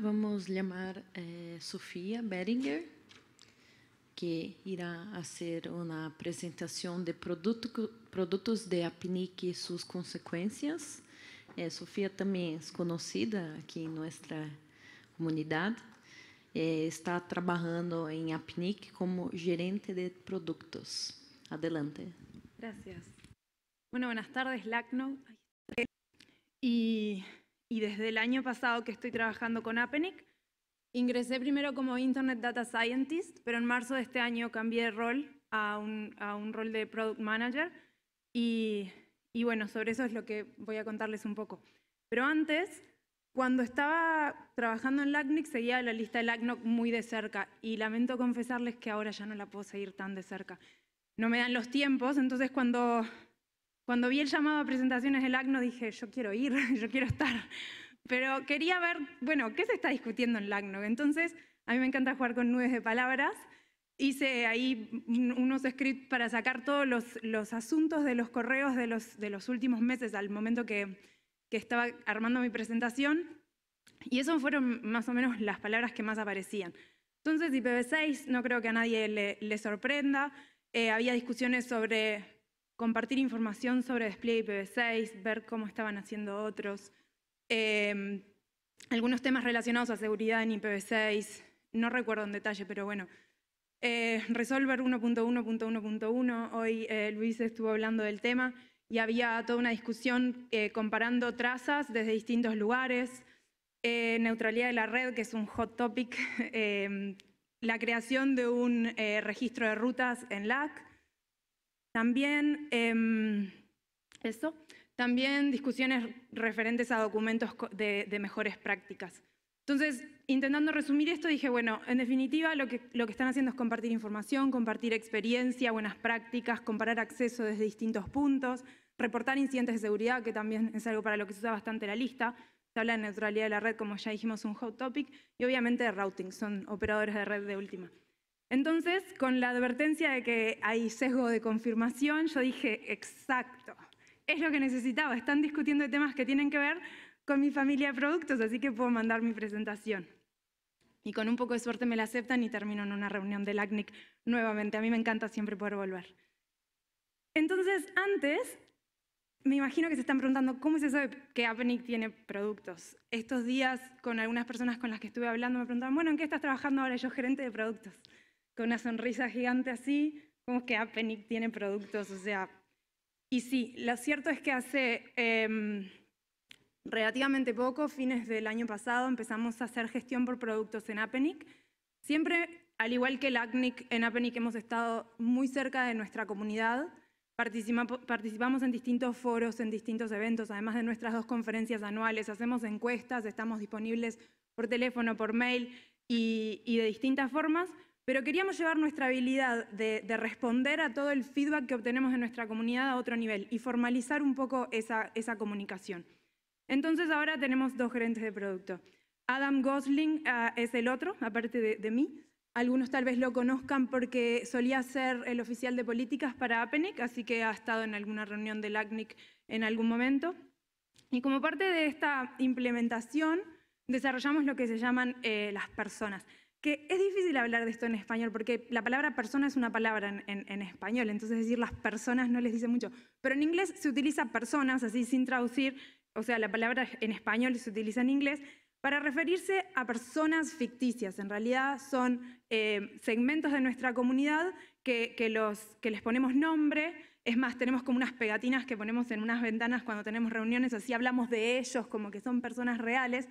vamos chamar eh, Sofia Beringer, que irá fazer uma apresentação de produto, produtos de apnic e suas consequências. Eh, Sofia também é conhecida aqui em nossa comunidade. Eh, está trabalhando em apnic como gerente de produtos. Adelante. Obrigada. Bueno, buenas tardes, LACNO. Y y desde el año pasado que estoy trabajando con Appenic. Ingresé primero como Internet Data Scientist, pero en marzo de este año cambié de rol a un, rol de Product Manager y, y bueno, sobre eso es lo que voy a contarles un poco. Pero antes, cuando estaba trabajando en LACNIC, seguía la lista de LACNOC muy de cerca y lamento confesarles que ahora ya no la puedo seguir tan de cerca. No me dan los tiempos, entonces cuando cuando vi el llamado a presentaciones del ACNO dije, yo quiero ir, yo quiero estar. Pero quería ver, bueno, ¿qué se está discutiendo en el ACNO? Entonces, a mí me encanta jugar con nubes de palabras. Hice ahí unos scripts para sacar todos los, asuntos de los correos de los, de los últimos meses al momento que, estaba armando mi presentación. Y esos fueron más o menos las palabras que más aparecían. Entonces, IPv6 no creo que a nadie le, sorprenda. Eh, había discusiones sobre compartir información sobre despliegue IPv6, ver cómo estaban haciendo otros, em, algunos temas relacionados a seguridad en IPv6, no recuerdo en detalle, pero bueno, eh, resolver 1.1.1.1, hoy eh, Luis estuvo hablando del tema y había toda una discusión eh, comparando trazas desde distintos lugares, neutralidad de la red, que es un hot topic, em, la creación de un registro de rutas en LAC, también em, eso, también discusiones referentes a documentos de, mejores prácticas. Entonces, intentando resumir esto, dije, bueno, en definitiva lo que, lo que están haciendo es compartir información, compartir experiencia, buenas prácticas, comparar acceso desde distintos puntos, reportar incidentes de seguridad, que también es algo para lo que se usa bastante la lista. Se habla de neutralidad de la red, como ya dijimos, un hot topic, y obviamente de routing, son operadores de red de última. Entonces, con la advertencia de que hay sesgo de confirmación, yo dije, exacto, es lo que necesitaba, están discutiendo temas que tienen que ver con mi familia de productos, así que puedo mandar mi presentación. Y con un poco de suerte me la aceptan y termino en una reunión del ACNIC nuevamente. A mí me encanta siempre poder volver. Entonces, antes, me imagino que se están preguntando, ¿cómo se sabe que APNIC tiene productos? Estos días, con algunas personas con las que estuve hablando, me preguntaban, bueno, ¿en qué estás trabajando ahora yo, gerente de productos? con una sonrisa gigante así, como que Appenic tiene productos, o sea. Y sí, lo cierto es que hace em, relativamente poco, fines del año pasado, empezamos a hacer gestión por productos en Appenic. Siempre, al igual que el ACNIC, en Appenic hemos estado muy cerca de nuestra comunidad. Participamos en distintos foros, en distintos eventos, además de nuestras dos conferencias anuales. Hacemos encuestas, estamos disponibles por teléfono, por mail y de distintas formas, pero queríamos llevar nuestra habilidad de, responder a todo el feedback que obtenemos de nuestra comunidad a otro nivel y formalizar un poco esa, comunicación. Entonces ahora tenemos dos gerentes de producto. Adam Gosling ah, es el otro, aparte de, mí. Algunos tal vez lo conozcan porque solía ser el oficial de políticas para APENIC, así que ha estado en alguna reunión del ACNIC en algún momento. Y como parte de esta implementación, desarrollamos lo que se llaman eh, las personas que es difícil hablar de esto en español, porque la palabra persona es una palabra en, español, entonces decir las personas no les dice mucho. Pero en inglés se utiliza personas, así sin traducir, o sea, la palabra en español se utiliza en inglés, para referirse a personas ficticias. En realidad son eh, segmentos de nuestra comunidad que, los, que les ponemos nombre, es más, tenemos como unas pegatinas que ponemos en unas ventanas cuando tenemos reuniones, así hablamos de ellos como que son personas reales.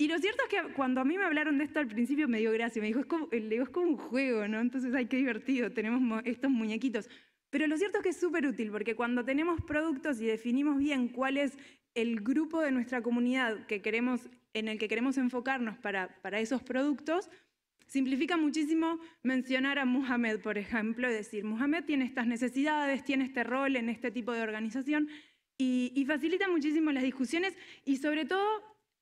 Y lo cierto es que cuando a mí me hablaron de esto al principio me dio gracia, me dijo, es como, eh, como un juego, ¿no? Entonces, ay, qué divertido, tenemos estos muñequitos. Pero lo cierto es que es súper útil, porque cuando tenemos productos y definimos bien cuál es el grupo de nuestra comunidad que queremos, en el que queremos enfocarnos para, para esos productos, simplifica muchísimo mencionar a Muhammad, por ejemplo, y decir, Muhammad tiene estas necesidades, tiene este rol en este tipo de organización, y, y facilita muchísimo las discusiones y sobre todo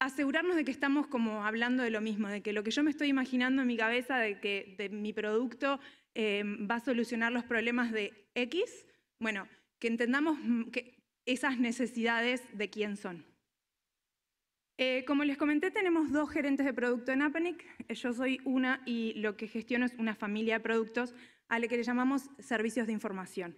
asegurarnos de que estamos como hablando de lo mismo, de que lo que yo me estoy imaginando en mi cabeza de que mi producto em, va a solucionar los problemas de X, bueno, que entendamos mm, esas necesidades de quién son. Eh, como les comenté, tenemos dos gerentes de producto en Appenic. Yo soy una y lo que gestiono es una familia de productos a la que le llamamos servicios de información.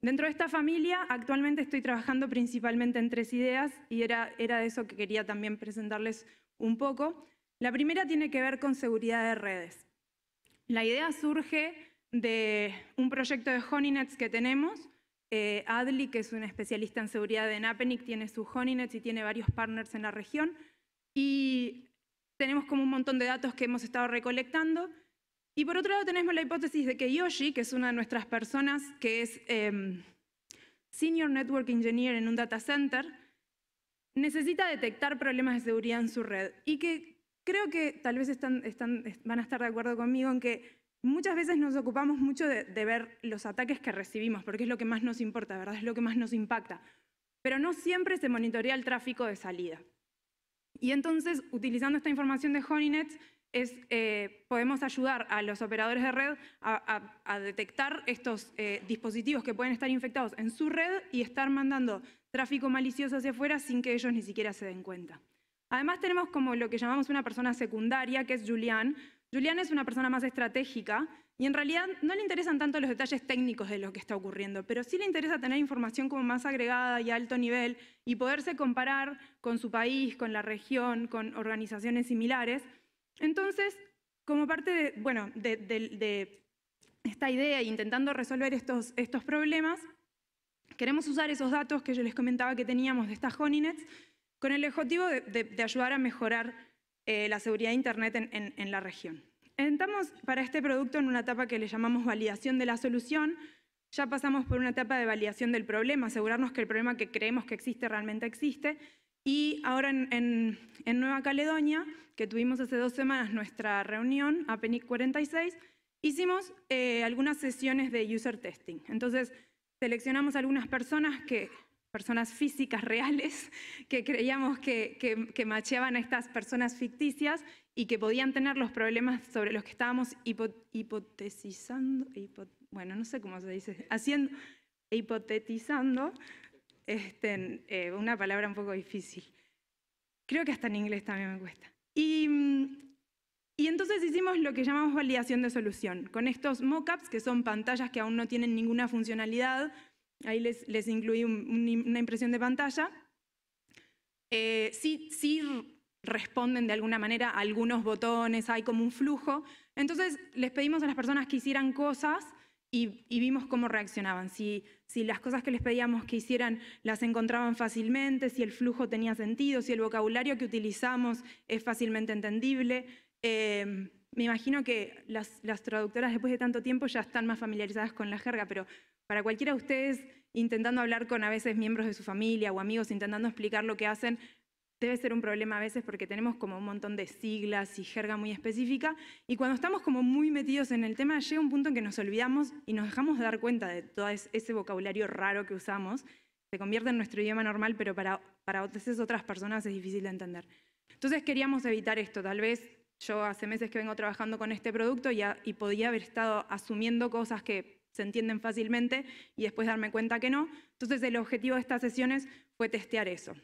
Dentro de esta familia, actualmente estoy trabajando principalmente en tres ideas y era, de eso que quería también presentarles un poco. La primera tiene que ver con seguridad de redes. La idea surge de un proyecto de Honeynets que tenemos. Eh, Adli, que es un especialista en seguridad en Appenic, tiene su Honeynets y tiene varios partners en la región. Y tenemos como un montón de datos que hemos estado recolectando y por otro lado tenemos la hipótesis de que Yoshi, que es una de nuestras personas, que es em, Senior Network Engineer en un data center, necesita detectar problemas de seguridad en su red y que creo que tal vez están, van a estar de acuerdo conmigo en que muchas veces nos ocupamos mucho de, ver los ataques que recibimos, porque es lo que más nos importa, ¿verdad? Es lo que más nos impacta. Pero no siempre se monitorea el tráfico de salida. Y entonces, utilizando esta información de Honeynet, es, eh, podemos ayudar a los operadores de red a, detectar estos eh, dispositivos que pueden estar infectados en su red y estar mandando tráfico malicioso hacia afuera sin que ellos ni siquiera se den cuenta. Además tenemos como lo que llamamos una persona secundaria, que es Julián. Julián es una persona más estratégica y en realidad no le interesan tanto los detalles técnicos de lo que está ocurriendo, pero sí le interesa tener información como más agregada y a alto nivel y poderse comparar con su país, con la región, con organizaciones similares entonces, como parte de, esta idea, intentando resolver estos, problemas, queremos usar esos datos que yo les comentaba que teníamos de estas Honeynets, con el objetivo de, ayudar a mejorar eh, la seguridad de Internet en, en, la región. Entramos para este producto en una etapa que le llamamos validación de la solución. Ya pasamos por una etapa de validación del problema, asegurarnos que el problema que creemos que existe realmente existe. Y ahora en, en, Nueva Caledonia, que tuvimos hace dos semanas nuestra reunión, APENIC 46, hicimos eh, algunas sesiones de user testing. Entonces, seleccionamos algunas personas que personas físicas reales que creíamos que, que, macheaban a estas personas ficticias y que podían tener los problemas sobre los que estábamos hipotetizando bueno, no sé cómo se dice, haciendo, hipotetizando, este, eh, una palabra un poco difícil. Creo que hasta en inglés también me cuesta. Mm, y, entonces hicimos lo que llamamos validación de solución, con estos mockups, que son pantallas que aún no tienen ninguna funcionalidad. Ahí les, incluí una impresión de pantalla. Eh, sí, sí responden de alguna manera a algunos botones, hay como un flujo. Entonces les pedimos a las personas que hicieran cosas y, vimos cómo reaccionaban, si, las cosas que les pedíamos que hicieran las encontraban fácilmente, si el flujo tenía sentido, si el vocabulario que utilizamos es fácilmente entendible. Em, me imagino que las, las, traductoras después de tanto tiempo ya están más familiarizadas con la jerga, pero para cualquiera de ustedes intentando hablar con a veces miembros de su familia o amigos, intentando explicar lo que hacen, debe ser un problema a veces porque tenemos como un montón de siglas y jerga muy específica y cuando estamos como muy metidos en el tema llega un punto en que nos olvidamos y nos dejamos dar cuenta de todo ese vocabulario raro que usamos. Se convierte en nuestro idioma normal, pero para, para otras personas es difícil de entender. Entonces queríamos evitar esto. Tal vez yo hace meses que vengo trabajando con este producto y podía haber estado asumiendo cosas que se entienden fácilmente y después darme cuenta que no. Entonces el objetivo de estas sesiones fue testear eso.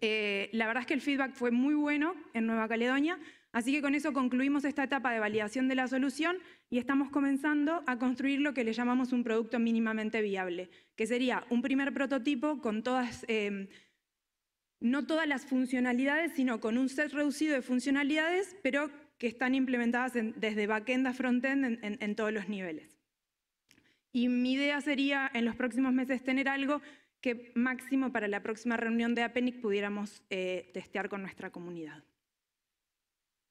Eh, la verdad es que el feedback fue muy bueno en Nueva Caledonia, así que con eso concluimos esta etapa de validación de la solución y estamos comenzando a construir lo que le llamamos un producto mínimamente viable, que sería un primer prototipo con todas, em, no todas las funcionalidades, sino con un set reducido de funcionalidades, pero que están implementadas desde backend a frontend en todos los niveles. Y mi idea sería en los próximos meses tener algo que máximo para la próxima reunión de APENIC pudiéramos eh, testear con nuestra comunidad.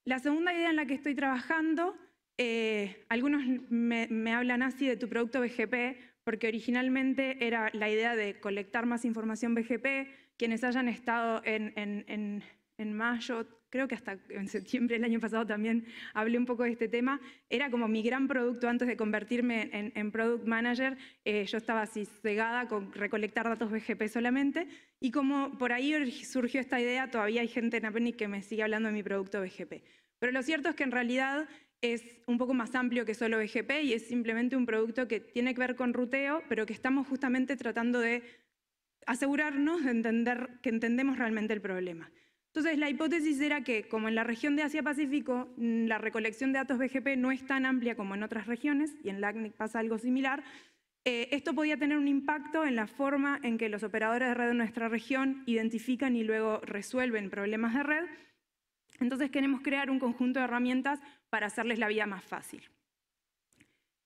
La segunda idea en la que estoy trabajando, eh, algunos me, hablan así de tu producto BGP, porque originalmente era la idea de colectar más información BGP. Quienes hayan estado en mayo creo que hasta en septiembre del año pasado también hablé un poco de este tema, era como mi gran producto antes de convertirme en, product manager, eh, yo estaba así cegada con recolectar datos BGP solamente, y como por ahí surgió esta idea, todavía hay gente en Appenic que me sigue hablando de mi producto BGP. Pero lo cierto es que en realidad es un poco más amplio que solo BGP y es simplemente un producto que tiene que ver con ruteo, pero que estamos justamente tratando de asegurarnos de entender que entendemos realmente el problema. Entonces, la hipótesis era que, como en la región de Asia-Pacífico, mm, la recolección de datos BGP no es tan amplia como en otras regiones, y en LACNIC pasa algo similar, eh, esto podía tener un impacto en la forma en que los operadores de red de nuestra región identifican y luego resuelven problemas de red. Entonces, queremos crear un conjunto de herramientas para hacerles la vida más fácil.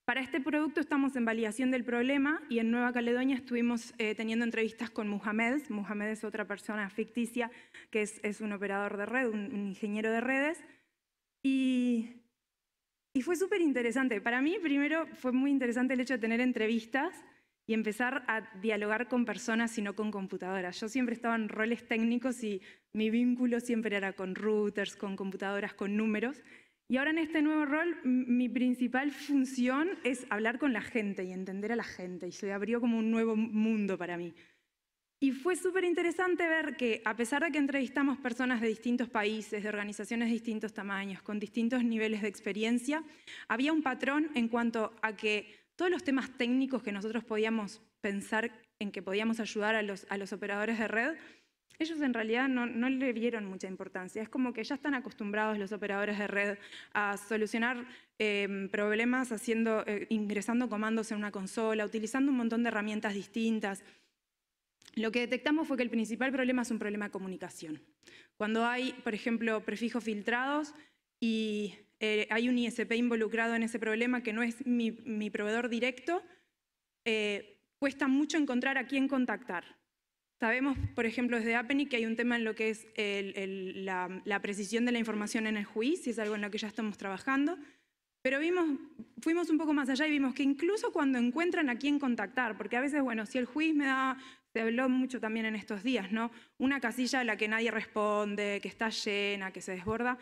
Para este producto estamos en validación del problema y en Nueva Caledonia estuvimos eh, teniendo entrevistas con Muhammad. Muhammad es otra persona ficticia que es, un operador de red, un, ingeniero de redes. Y, y fue súper interesante. Para mí, primero, fue muy interesante el hecho de tener entrevistas y empezar a dialogar con personas y no con computadoras. Yo siempre estaba en roles técnicos y mi vínculo siempre era con routers, con computadoras, con números. Y ahora en este nuevo rol, mi principal función es hablar con la gente y entender a la gente. Y se abrió como un nuevo mundo para mí. Y fue súper interesante ver que, a pesar de que entrevistamos personas de distintos países, de organizaciones de distintos tamaños, con distintos niveles de experiencia, había un patrón en cuanto a que todos los temas técnicos que nosotros podíamos pensar en que podíamos ayudar a los, a los operadores de red, ellos en realidad no, le vieron mucha importancia. Es como que ya están acostumbrados los operadores de red a solucionar em, problemas haciendo, eh, ingresando comandos en una consola, utilizando un montón de herramientas distintas. Lo que detectamos fue que el principal problema es un problema de comunicación. Cuando hay, por ejemplo, prefijos filtrados y eh, hay un ISP involucrado en ese problema que no es mi proveedor directo, eh, cuesta mucho encontrar a quién contactar. Sabemos, por ejemplo, desde APENI que hay un tema en lo que es la, precisión de la información en el juicio, y es algo en lo que ya estamos trabajando, pero vimos, fuimos un poco más allá y vimos que incluso cuando encuentran a quién contactar, porque a veces, bueno, si el juicio me da, se habló mucho también en estos días, ¿no? Una casilla a la que nadie responde, que está llena, que se desborda,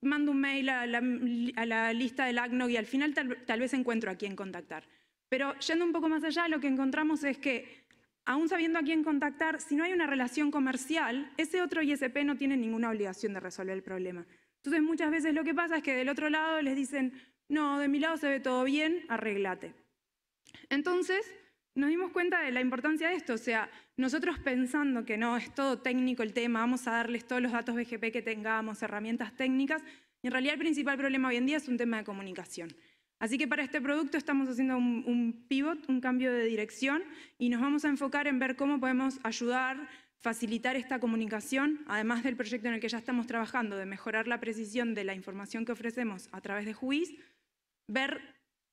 mando un mail a la, lista del ACNOG y al final tal, tal vez encuentro a quién contactar. Pero yendo un poco más allá, lo que encontramos es que aún sabiendo a quién contactar, si no hay una relación comercial, ese otro ISP no tiene ninguna obligación de resolver el problema. Entonces muchas veces lo que pasa es que del otro lado les dicen, no, de mi lado se ve todo bien, arreglate. Entonces nos dimos cuenta de la importancia de esto, o sea, nosotros pensando que no, es todo técnico el tema, vamos a darles todos los datos BGP que tengamos, herramientas técnicas, en realidad el principal problema hoy en día es un tema de comunicación. Así que para este producto estamos haciendo un, pivot, un cambio de dirección y nos vamos a enfocar en ver cómo podemos ayudar, facilitar esta comunicación, además del proyecto en el que ya estamos trabajando, de mejorar la precisión de la información que ofrecemos a través de Juiz, ver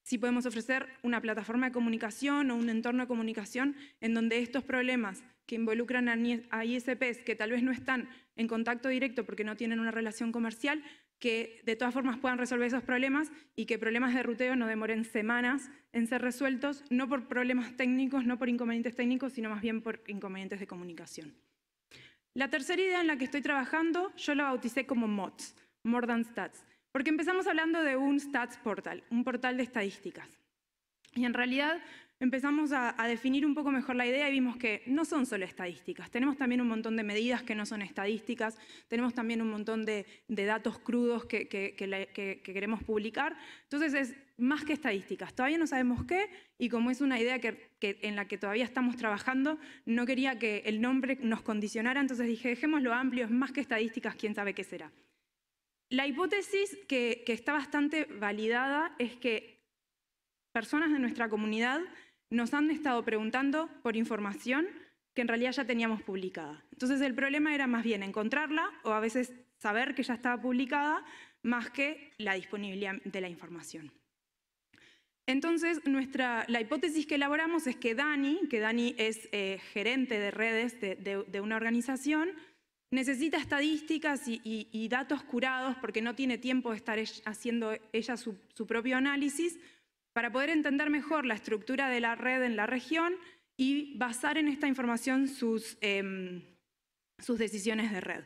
si podemos ofrecer una plataforma de comunicación o un entorno de comunicación en donde estos problemas que involucran a ISPs que tal vez no están en contacto directo porque no tienen una relación comercial, que de todas formas puedan resolver esos problemas y que problemas de ruteo no demoren semanas en ser resueltos, no por problemas técnicos, no por inconvenientes técnicos, sino más bien por inconvenientes de comunicación. La tercera idea en la que estoy trabajando, yo la bauticé como MOTS, More Than Stats, porque empezamos hablando de un Stats Portal, un portal de estadísticas. Y en realidad empezamos a, definir un poco mejor la idea y vimos que no son solo estadísticas, tenemos también un montón de medidas que no son estadísticas, tenemos también un montón de, datos crudos que, queremos publicar. Entonces es más que estadísticas, todavía no sabemos qué y como es una idea en la que todavía estamos trabajando, no quería que el nombre nos condicionara, entonces dije, dejémoslo amplio, es más que estadísticas, quién sabe qué será. La hipótesis que está bastante validada es que personas de nuestra comunidad nos han estado preguntando por información que en realidad ya teníamos publicada. Entonces el problema era más bien encontrarla o a veces saber que ya estaba publicada más que la disponibilidad de la información. Entonces, nuestra, la hipótesis que elaboramos es que Dani, que Dani es eh, gerente de redes de, una organización, necesita estadísticas y, datos curados porque no tiene tiempo de estar haciendo ella su propio análisis, para poder entender mejor la estructura de la red en la región y basar en esta información sus, em, decisiones de red.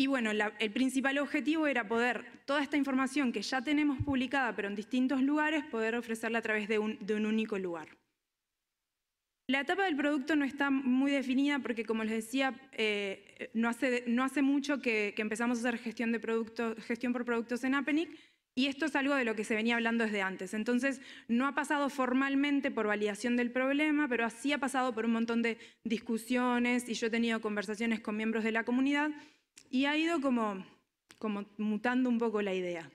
Y bueno, el principal objetivo era poder, toda esta información que ya tenemos publicada, pero en distintos lugares, poder ofrecerla a través de un, único lugar. La etapa del producto no está muy definida porque, como les decía, eh, no, hace, mucho que, empezamos a hacer gestión, de gestión por productos en Apenic. Y esto es algo de lo que se venía hablando desde antes. Entonces, no ha pasado formalmente por validación del problema, pero así ha pasado por un montón de discusiones y yo he tenido conversaciones con miembros de la comunidad y ha ido como, mutando un poco la idea.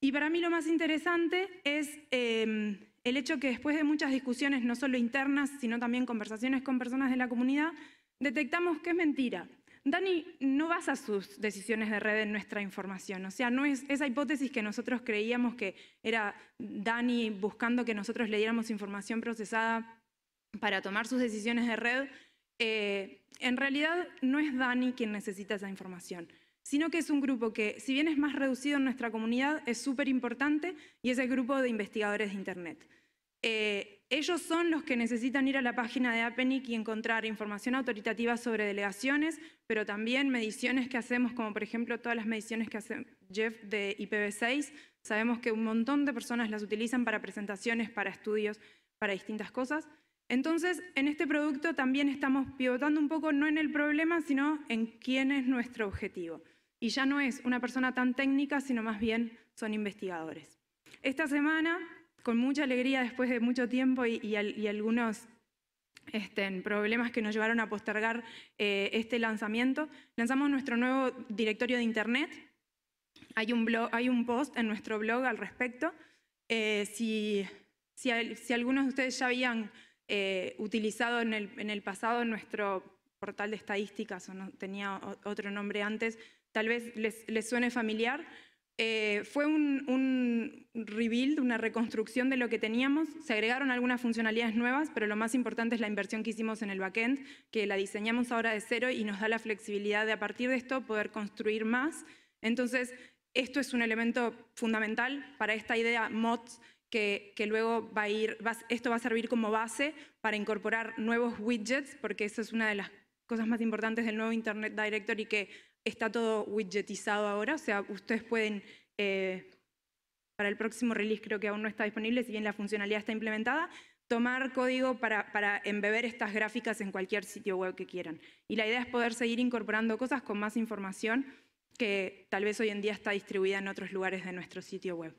Y para mí lo más interesante es em, el hecho que después de muchas discusiones, no solo internas, sino también conversaciones con personas de la comunidad, detectamos que es mentira Dani no basa sus decisiones de red en nuestra información. O sea, no es esa hipótesis que nosotros creíamos que era Dani buscando que nosotros le diéramos información procesada para tomar sus decisiones de red. Eh, en realidad no es Dani quien necesita esa información, sino que es un grupo que, si bien es más reducido en nuestra comunidad, es súper importante y es el grupo de investigadores de Internet. Eh, ellos son los que necesitan ir a la página de APENIC y encontrar información autoritativa sobre delegaciones, pero también mediciones que hacemos, como por ejemplo todas las mediciones que hace Jeff de IPv6. Sabemos que un montón de personas las utilizan para presentaciones, para estudios, para distintas cosas. Entonces, en este producto también estamos pivotando un poco no en el problema, sino en quién es nuestro objetivo. Y ya no es una persona tan técnica, sino más bien son investigadores. Esta semana con mucha alegría después de mucho tiempo y, algunos este, problemas que nos llevaron a postergar eh, este lanzamiento, lanzamos nuestro nuevo directorio de Internet. Hay un, blog, hay un post en nuestro blog al respecto. Eh, si, algunos de ustedes ya habían eh, utilizado en el, pasado nuestro portal de estadísticas o no, tenía otro nombre antes, tal vez les suene familiar. Eh, fue un, rebuild, una reconstrucción de lo que teníamos. Se agregaron algunas funcionalidades nuevas, pero lo más importante es la inversión que hicimos en el backend, que la diseñamos ahora de cero y nos da la flexibilidad de a partir de esto poder construir más. Entonces, esto es un elemento fundamental para esta idea mods que, luego va a ir, esto va a servir como base para incorporar nuevos widgets, porque eso es una de las cosas más importantes del nuevo Internet Directory que está todo widgetizado ahora, o sea, ustedes pueden, eh, para el próximo release creo que aún no está disponible, si bien la funcionalidad está implementada, tomar código para, para, embeber estas gráficas en cualquier sitio web que quieran. Y la idea es poder seguir incorporando cosas con más información que tal vez hoy en día está distribuida en otros lugares de nuestro sitio web.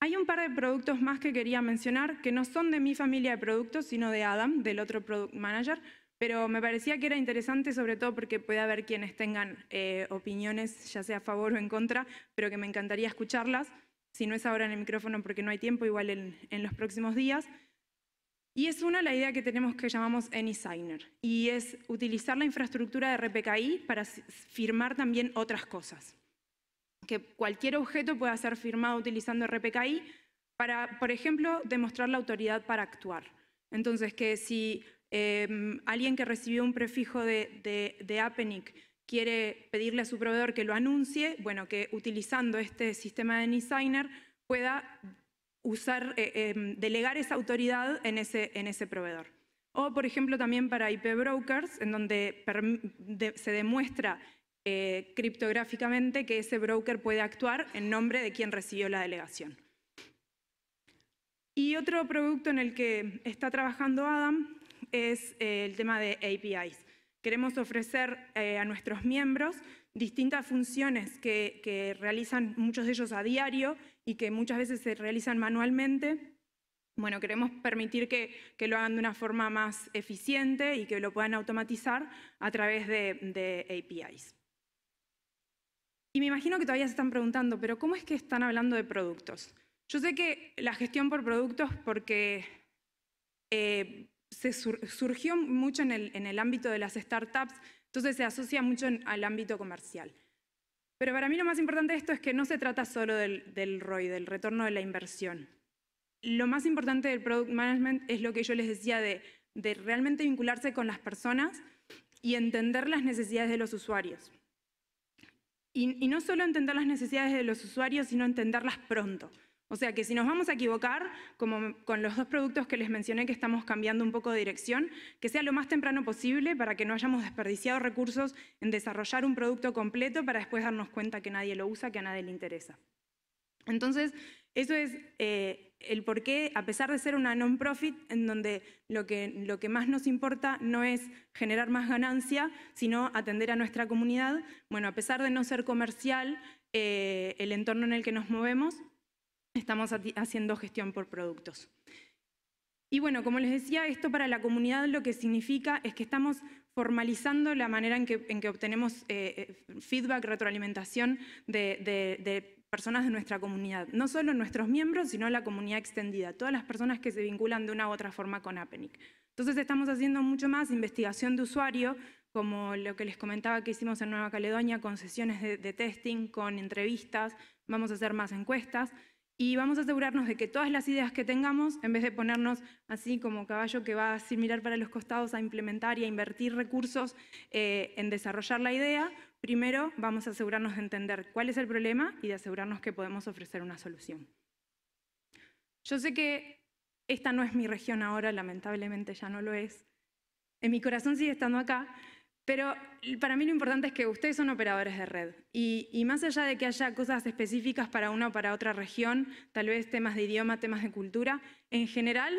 Hay un par de productos más que quería mencionar que no son de mi familia de productos, sino de Adam, del otro Product Manager, pero me parecía que era interesante sobre todo porque puede haber quienes tengan eh, opiniones, ya sea a favor o en contra, pero que me encantaría escucharlas. Si no es ahora en el micrófono porque no hay tiempo, igual en, en los próximos días. Y es una la idea que tenemos que llamamos AnySigner, y es utilizar la infraestructura de RPKI para firmar también otras cosas. Que cualquier objeto pueda ser firmado utilizando RPKI para, por ejemplo, demostrar la autoridad para actuar. Entonces, que si Em, alguien que recibió un prefijo de, de, quiere pedirle a su proveedor que lo anuncie, bueno, que utilizando este sistema de Designer pueda usar, eh, em, delegar esa autoridad en ese, proveedor. O, por ejemplo, también para IP brokers, en donde se demuestra eh, criptográficamente que ese broker puede actuar en nombre de quien recibió la delegación. Y otro producto en el que está trabajando Adam es eh, el tema de APIs. Queremos ofrecer eh, a nuestros miembros distintas funciones que, realizan muchos de ellos a diario y que muchas veces se realizan manualmente. Bueno, queremos permitir que, lo hagan de una forma más eficiente y que lo puedan automatizar a través de, APIs. Y me imagino que todavía se están preguntando, pero ¿cómo es que están hablando de productos? Yo sé que la gestión por productos, porque eh, se surgió mucho en el, ámbito de las startups, entonces se asocia mucho al ámbito comercial. Pero para mí lo más importante de esto es que no se trata solo del, ROI, del retorno de la inversión. Lo más importante del product management es lo que yo les decía de, realmente vincularse con las personas y entender las necesidades de los usuarios. Y, y, no solo entender las necesidades de los usuarios, sino entenderlas pronto. O sea que si nos vamos a equivocar, como con los dos productos que les mencioné que estamos cambiando un poco de dirección, que sea lo más temprano posible para que no hayamos desperdiciado recursos en desarrollar un producto completo para después darnos cuenta que nadie lo usa, que a nadie le interesa. Entonces, eso es eh, el por qué, a pesar de ser una non-profit, en donde lo que, más nos importa no es generar más ganancia, sino atender a nuestra comunidad, bueno, a pesar de no ser comercial, eh, el entorno en el que nos movemos estamos haciendo gestión por productos. Y bueno, como les decía, esto para la comunidad lo que significa es que estamos formalizando la manera en que, en que obtenemos eh, eh, feedback, retroalimentación de, personas de nuestra comunidad, no solo nuestros miembros, sino la comunidad extendida, todas las personas que se vinculan de una u otra forma con APENIC. Entonces estamos haciendo mucho más investigación de usuario, como lo que les comentaba que hicimos en Nueva Caledonia, con sesiones de, de testing, con entrevistas, vamos a hacer más encuestas, y vamos a asegurarnos de que todas las ideas que tengamos, en vez de ponernos así como caballo que va a mirar para los costados a implementar y a invertir recursos eh, en desarrollar la idea, primero vamos a asegurarnos de entender cuál es el problema y de asegurarnos que podemos ofrecer una solución. Yo sé que esta no es mi región ahora, lamentablemente ya no lo es. En mi corazón sigue estando acá, pero para mí lo importante es que ustedes son operadores de red y, más allá de que haya cosas específicas para una o para otra región, tal vez temas de idioma, temas de cultura, en general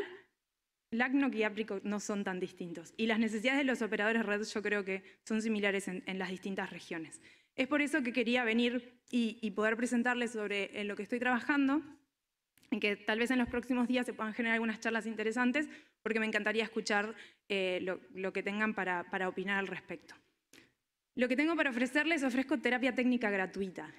LACNOC y APRICO no son tan distintos y las necesidades de los operadores de red yo creo que son similares en, las distintas regiones. Es por eso que quería venir y, poder presentarles sobre eh, lo que estoy trabajando en que tal vez en los próximos días se puedan generar algunas charlas interesantes, porque me encantaría escuchar eh, lo, que tengan para, opinar al respecto. Lo que tengo para ofrecerles, ofrezco terapia técnica gratuita.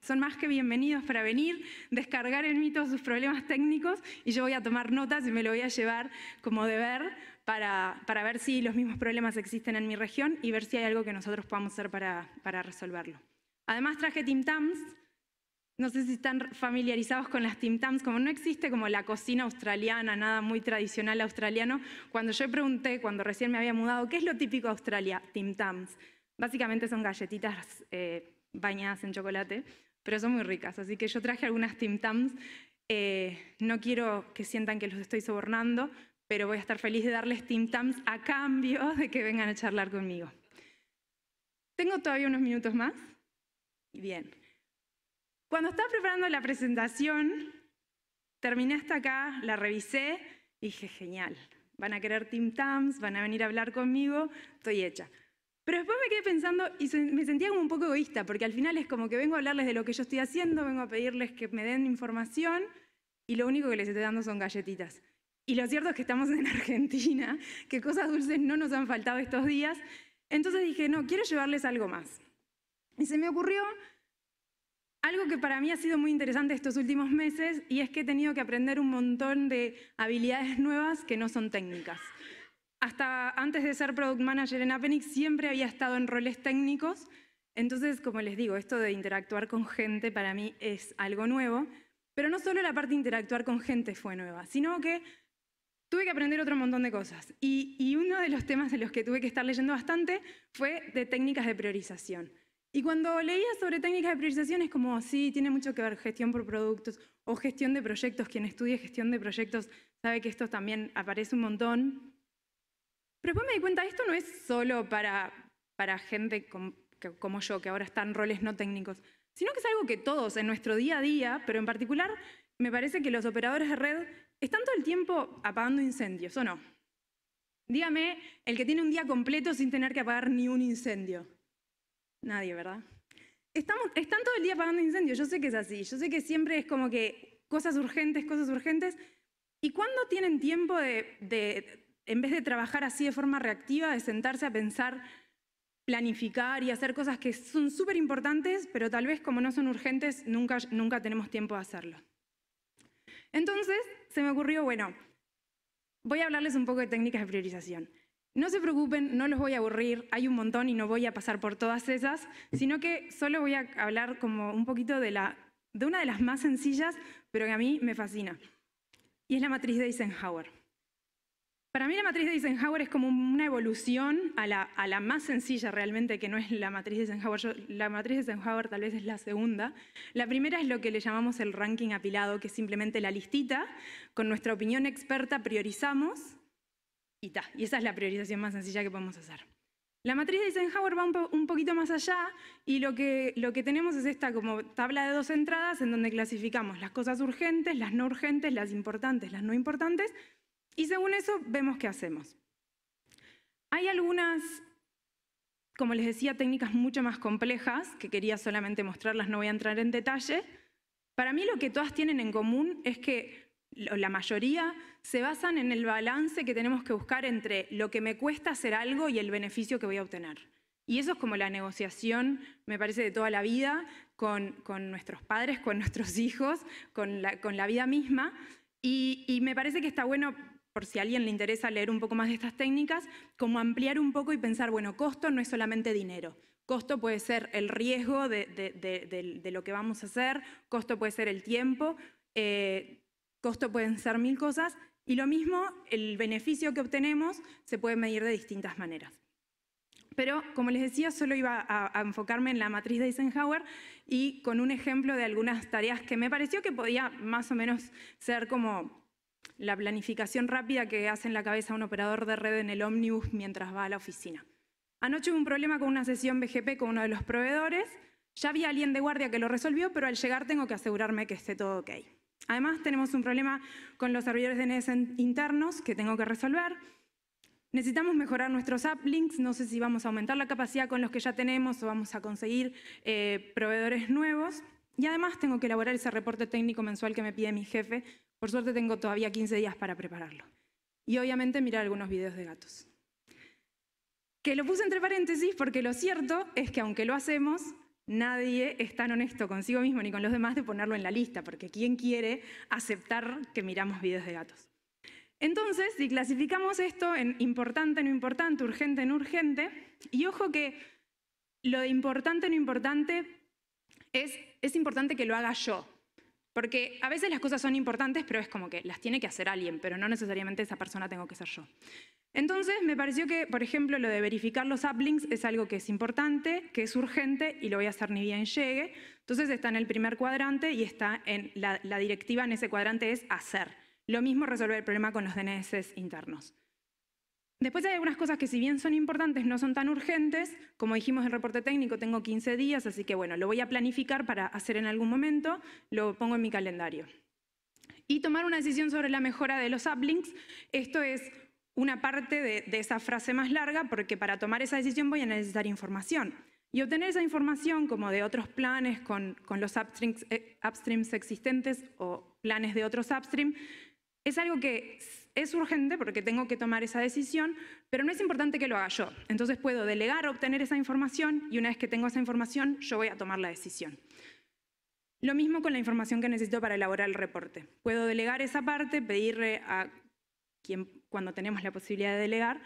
son más que bienvenidos para venir, descargar en mí todos sus problemas técnicos y yo voy a tomar notas y me lo voy a llevar como deber para, ver si los mismos problemas existen en mi región y ver si hay algo que nosotros podamos hacer para, para resolverlo. Además traje Tim Tams, no sé si están familiarizados con las Tim Tams, como no existe como la cocina australiana, nada muy tradicional australiano. Cuando yo pregunté, cuando recién me había mudado, ¿qué es lo típico de Australia? Tim Tams. Básicamente son galletitas eh, bañadas en chocolate, pero son muy ricas. Así que yo traje algunas Tim Tams. Eh, no quiero que sientan que los estoy sobornando, pero voy a estar feliz de darles Tim Tams a cambio de que vengan a charlar conmigo. ¿Tengo todavía unos minutos más? Bien. Cuando estaba preparando la presentación, terminé hasta acá, la revisé y dije, genial, van a querer Tim Tams, van a venir a hablar conmigo, estoy hecha. Pero después me quedé pensando y me sentía como un poco egoísta, porque al final es como que vengo a hablarles de lo que yo estoy haciendo, vengo a pedirles que me den información y lo único que les estoy dando son galletitas. Y lo cierto es que estamos en Argentina, que cosas dulces no nos han faltado estos días. Entonces dije, no, quiero llevarles algo más. Y se me ocurrió algo que para mí ha sido muy interesante estos últimos meses y es que he tenido que aprender un montón de habilidades nuevas que no son técnicas. Hasta antes de ser Product Manager en Appenix siempre había estado en roles técnicos, entonces, como les digo, esto de interactuar con gente para mí es algo nuevo, pero no solo la parte de interactuar con gente fue nueva, sino que tuve que aprender otro montón de cosas. Y, y uno de los temas de los que tuve que estar leyendo bastante fue de técnicas de priorización. Y cuando leía sobre técnicas de priorización es como, sí, tiene mucho que ver gestión por productos o gestión de proyectos. Quien estudie gestión de proyectos sabe que esto también aparece un montón. Pero después me di cuenta, esto no es solo para, gente como yo, que ahora está en roles no técnicos, sino que es algo que todos en nuestro día a día, pero en particular me parece que los operadores de red están todo el tiempo apagando incendios, ¿o no? Dígame, el que tiene un día completo sin tener que apagar ni un incendio. Nadie, ¿verdad? Estamos, están todo el día pagando incendios, yo sé que es así, yo sé que siempre es como que cosas urgentes, cosas urgentes. ¿Y cuándo tienen tiempo de, en vez de trabajar así de forma reactiva, de sentarse a pensar, planificar y hacer cosas que son súper importantes, pero tal vez como no son urgentes, nunca, nunca tenemos tiempo de hacerlo? Entonces se me ocurrió, bueno, voy a hablarles un poco de técnicas de priorización. No se preocupen, no los voy a aburrir, hay un montón y no voy a pasar por todas esas, sino que solo voy a hablar como un poquito de, una de las más sencillas, pero que a mí me fascina, y es la matriz de Eisenhower. Para mí la matriz de Eisenhower es como una evolución a la, más sencilla realmente, que no es la matriz de Eisenhower. la matriz de Eisenhower tal vez es la segunda. La primera es lo que le llamamos el ranking apilado, que es simplemente la listita. Con nuestra opinión experta priorizamos y, esa es la priorización más sencilla que podemos hacer. La matriz de Eisenhower va un, poquito más allá y lo que, lo que tenemos es esta como tabla de dos entradas en donde clasificamos las cosas urgentes, las no urgentes, las importantes, las no importantes, y según eso vemos qué hacemos. Hay algunas, como les decía, técnicas mucho más complejas que quería solamente mostrarlas, no voy a entrar en detalle. Para mí lo que todas tienen en común es que la mayoría, se basan en el balance que tenemos que buscar entre lo que me cuesta hacer algo y el beneficio que voy a obtener. Y eso es como la negociación, me parece, de toda la vida, con, nuestros padres, con nuestros hijos, con la, con la vida misma. Y, me parece que está bueno, por si a alguien le interesa leer un poco más de estas técnicas, como ampliar un poco y pensar, bueno, costo no es solamente dinero. Costo puede ser el riesgo de, lo que vamos a hacer, costo puede ser el tiempo. Eh, costo pueden ser mil cosas y lo mismo, el beneficio que obtenemos se puede medir de distintas maneras. Pero, como les decía, solo iba a, enfocarme en la matriz de Eisenhower y con un ejemplo de algunas tareas que me pareció que podía más o menos ser como la planificación rápida que hace en la cabeza un operador de red en el ómnibus mientras va a la oficina. Anoche hubo un problema con una sesión BGP con uno de los proveedores. Ya había alguien de guardia que lo resolvió, pero al llegar tengo que asegurarme que esté todo ok. Además, tenemos un problema con los servidores DNS internos que tengo que resolver. Necesitamos mejorar nuestros uplinks, no sé si vamos a aumentar la capacidad con los que ya tenemos o vamos a conseguir eh, proveedores nuevos. Y además tengo que elaborar ese reporte técnico mensual que me pide mi jefe. Por suerte tengo todavía 15 días para prepararlo. Y obviamente mirar algunos videos de gatos. Que lo puse entre paréntesis porque lo cierto es que aunque lo hacemos, nadie es tan honesto consigo mismo ni con los demás de ponerlo en la lista, porque ¿quién quiere aceptar que miramos videos de gatos? Entonces, si clasificamos esto en importante, no importante, urgente, no urgente, y ojo que lo de importante, no importante es, es importante que lo haga yo, porque a veces las cosas son importantes, pero es como que las tiene que hacer alguien, pero no necesariamente esa persona tengo que ser yo. Entonces me pareció que, por ejemplo, lo de verificar los uplinks es algo que es importante, que es urgente y lo voy a hacer ni bien llegue. Entonces está en el primer cuadrante y está en la, directiva en ese cuadrante es hacer. Lo mismo resolver el problema con los DNS internos. Después hay algunas cosas que si bien son importantes, no son tan urgentes. Como dijimos en el reporte técnico, tengo 15 días, así que bueno, lo voy a planificar para hacer en algún momento, lo pongo en mi calendario. Y tomar una decisión sobre la mejora de los uplinks. Esto es una parte de, esa frase más larga porque para tomar esa decisión voy a necesitar información. Y obtener esa información, como de otros planes con, los upstreams, eh, upstreams, existentes o planes de otros upstream, es algo que es urgente porque tengo que tomar esa decisión, pero no es importante que lo haga yo. Entonces puedo delegar a obtener esa información y una vez que tengo esa información, yo voy a tomar la decisión. Lo mismo con la información que necesito para elaborar el reporte. Puedo delegar esa parte, pedirle a quien cuando tenemos la posibilidad de delegar,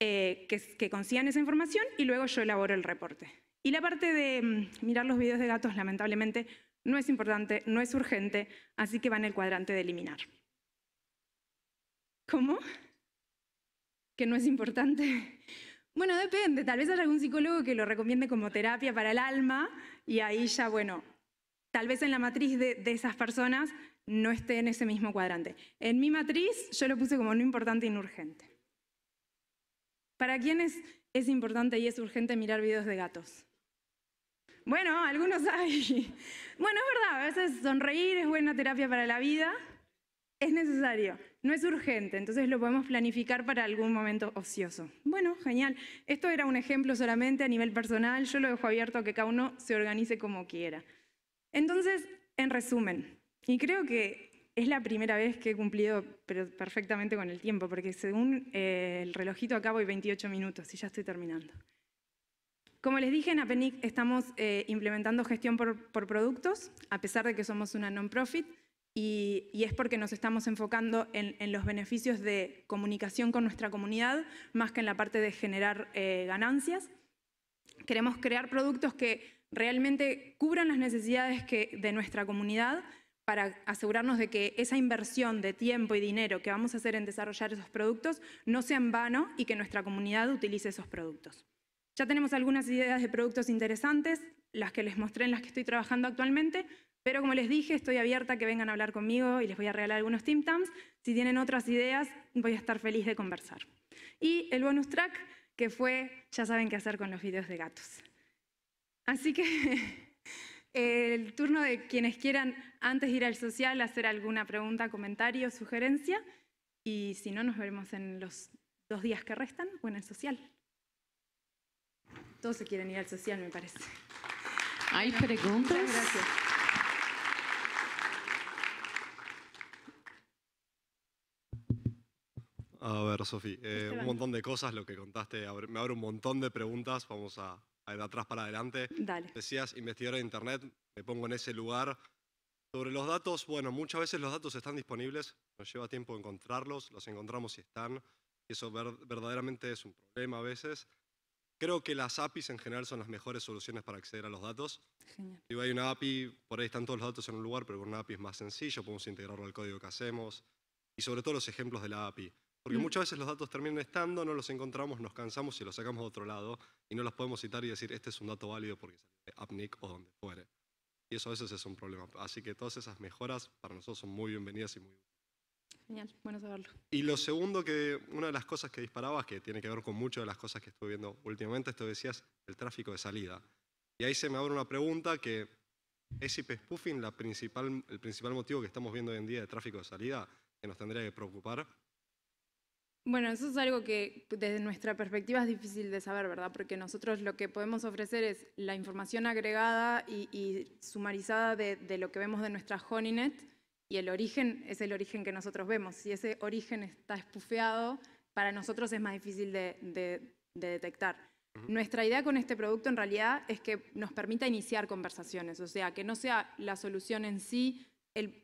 eh, que, consigan esa información y luego yo elaboro el reporte. Y la parte de mm, mirar los videos de gatos, lamentablemente, no es importante, no es urgente, así que va en el cuadrante de eliminar. ¿Cómo? ¿Que no es importante? Bueno, depende. Tal vez haya algún psicólogo que lo recomiende como terapia para el alma y ahí ya, bueno, tal vez en la matriz de, de esas personas no esté en ese mismo cuadrante. En mi matriz yo lo puse como no importante, y no urgente. ¿Para quién es importante y es urgente mirar videos de gatos? Bueno, algunos hay. Bueno, es verdad, a veces sonreír es buena terapia para la vida. Es necesario, no es urgente, entonces lo podemos planificar para algún momento ocioso. Bueno, genial. Esto era un ejemplo solamente a nivel personal, yo lo dejo abierto a que cada uno se organice como quiera. Entonces, en resumen, y creo que es la primera vez que he cumplido perfectamente con el tiempo, porque según eh, el relojito acá voy 28 minutos y ya estoy terminando. Como les dije, en APENIC estamos eh, implementando gestión por, productos, a pesar de que somos una non-profit, y, es porque nos estamos enfocando en, los beneficios de comunicación con nuestra comunidad, más que en la parte de generar eh, ganancias. Queremos crear productos que realmente cubran las necesidades que, de nuestra comunidad, para asegurarnos de que esa inversión de tiempo y dinero que vamos a hacer en desarrollar esos productos no sea en vano y que nuestra comunidad utilice esos productos. Ya tenemos algunas ideas de productos interesantes, las que les mostré en las que estoy trabajando actualmente, pero como les dije, estoy abierta a que vengan a hablar conmigo y les voy a regalar algunos timtams. Si tienen otras ideas, voy a estar feliz de conversar. Y el bonus track, que fue, ya saben qué hacer con los videos de gatos. Así que el turno de quienes quieran, antes de ir al social, hacer alguna pregunta, comentario, sugerencia. Y si no, nos veremos en los dos días que restan o en el social. Todos se quieren ir al social, me parece. ¿Hay preguntas? Gracias. A ver, Sofi, eh, un montón de cosas lo que contaste. Me abre un montón de preguntas. Vamos a de atrás para adelante. Decías, investigador de Internet, me pongo en ese lugar. Sobre los datos, bueno, muchas veces los datos están disponibles, nos lleva tiempo encontrarlos, los encontramos si están, y eso verdaderamente es un problema a veces. Creo que las APIs en general son las mejores soluciones para acceder a los datos. Genial. hay una API, por ahí están todos los datos en un lugar, pero con una API es más sencillo, podemos integrarlo al código que hacemos, y sobre todo los ejemplos de la API. Porque mm. muchas veces los datos terminan estando, no los encontramos, nos cansamos y los sacamos de otro lado y no los podemos citar y decir, este es un dato válido porque salió de o donde fuere. Y eso a veces es un problema. Así que todas esas mejoras para nosotros son muy bienvenidas y muy Genial, bueno saberlo. Y lo segundo que, una de las cosas que disparabas, que tiene que ver con muchas de las cosas que estuve viendo últimamente, esto decías, el tráfico de salida. Y ahí se me abre una pregunta que, ¿es IP spoofing la principal, el principal motivo que estamos viendo hoy en día de tráfico de salida que nos tendría que preocupar? Bueno, eso es algo que desde nuestra perspectiva es difícil de saber, ¿verdad? Porque nosotros lo que podemos ofrecer es la información agregada y, sumarizada de, lo que vemos de nuestra HoneyNet y el origen es el origen que nosotros vemos. Si ese origen está espufeado, para nosotros es más difícil de, detectar. Nuestra idea con este producto en realidad es que nos permita iniciar conversaciones, o sea, que no sea la solución en sí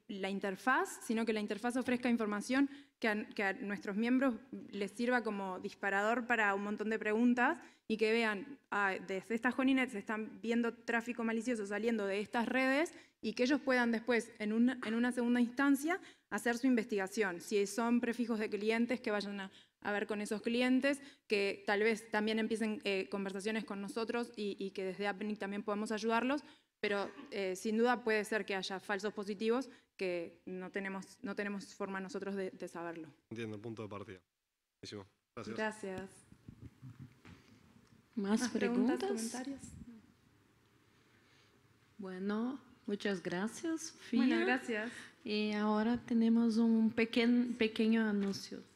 la interfaz, sino que la interfaz ofrezca información que a, nuestros miembros les sirva como disparador para un montón de preguntas y que vean, ah, desde estas Honeynets se están viendo tráfico malicioso saliendo de estas redes y que ellos puedan después, en una, en una segunda instancia, hacer su investigación. Si son prefijos de clientes, que vayan a, ver con esos clientes, que tal vez también empiecen eh, conversaciones con nosotros y, que desde APNIC también podamos ayudarlos, pero eh, sin duda puede ser que haya falsos positivos que no tenemos, no tenemos forma nosotros de, saberlo. Entiendo, punto de partida. Gracias. ¿Más, preguntas? comentarios? Bueno, muchas gracias, Fia. Bueno, gracias. Y ahora tenemos un pequeño, pequeño anuncio.